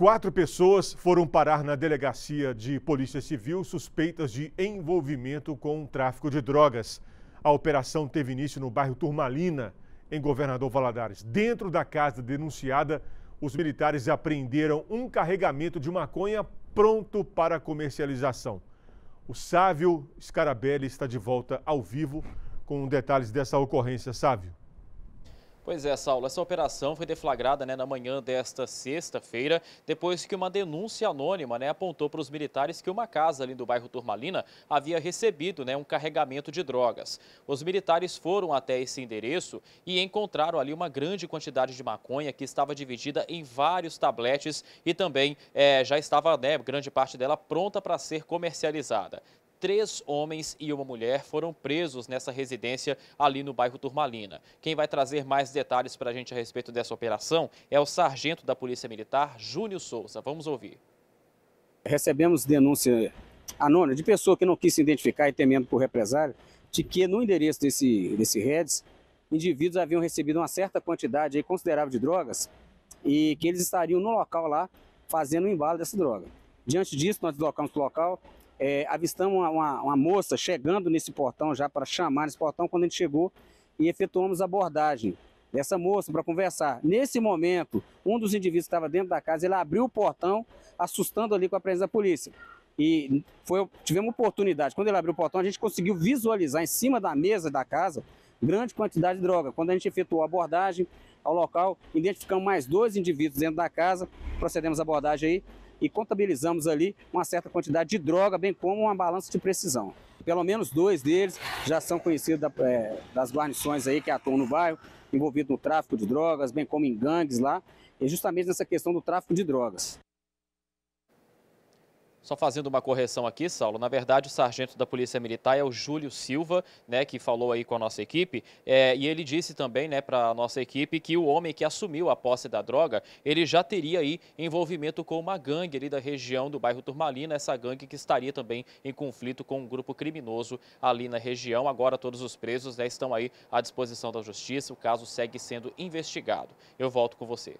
Quatro pessoas foram parar na delegacia de Polícia Civil suspeitas de envolvimento com tráfico de drogas. A operação teve início no bairro Turmalina, em Governador Valadares. Dentro da casa denunciada, os militares apreenderam um carregamento de maconha pronto para comercialização. O Sávio Scarabelli está de volta ao vivo com detalhes dessa ocorrência. Sávio. Pois é, Saulo, essa operação foi deflagrada né, na manhã desta sexta-feira, depois que uma denúncia anônima né, apontou para os militares que uma casa ali do bairro Turmalina havia recebido né, um carregamento de drogas. Os militares foram até esse endereço e encontraram ali uma grande quantidade de maconha que estava dividida em vários tabletes e também é, já estava né, grande parte dela pronta para ser comercializada. Três homens e uma mulher foram presos nessa residência ali no bairro Turmalina. Quem vai trazer mais detalhes para a gente a respeito dessa operação é o sargento da Polícia Militar, Júnior Souza. Vamos ouvir. Recebemos denúncia anônima de pessoa que não quis se identificar e temendo por represália, de que no endereço desse, desse Reds, indivíduos haviam recebido uma certa quantidade considerável de drogas e que eles estariam no local lá fazendo o embalo dessa droga. Diante disso, nós deslocamos para o local, é, avistamos uma, uma, moça chegando nesse portão já para chamar nesse portão quando a gente chegou e efetuamos a abordagem dessa moça para conversar. Nesse momento, um dos indivíduos que estava dentro da casa, ele abriu o portão, assustando ali com a presença da polícia. E foi, tivemos oportunidade. Quando ele abriu o portão, a gente conseguiu visualizar em cima da mesa da casa grande quantidade de droga. Quando a gente efetuou a abordagem ao local, identificamos mais dois indivíduos dentro da casa, procedemos à abordagem aí, e contabilizamos ali uma certa quantidade de droga, bem como uma balança de precisão. Pelo menos dois deles já são conhecidos da, é, das guarnições aí que atuam no bairro, envolvidos no tráfico de drogas, bem como em gangues lá, e justamente nessa questão do tráfico de drogas. Só fazendo uma correção aqui, Saulo, na verdade o sargento da Polícia Militar é o Júlio Silva, né, que falou aí com a nossa equipe, é, e ele disse também, né, para a nossa equipe que o homem que assumiu a posse da droga, ele já teria aí envolvimento com uma gangue ali da região do bairro Turmalina, essa gangue que estaria também em conflito com um grupo criminoso ali na região. Agora todos os presos né, estão aí à disposição da justiça, o caso segue sendo investigado. Eu volto com você.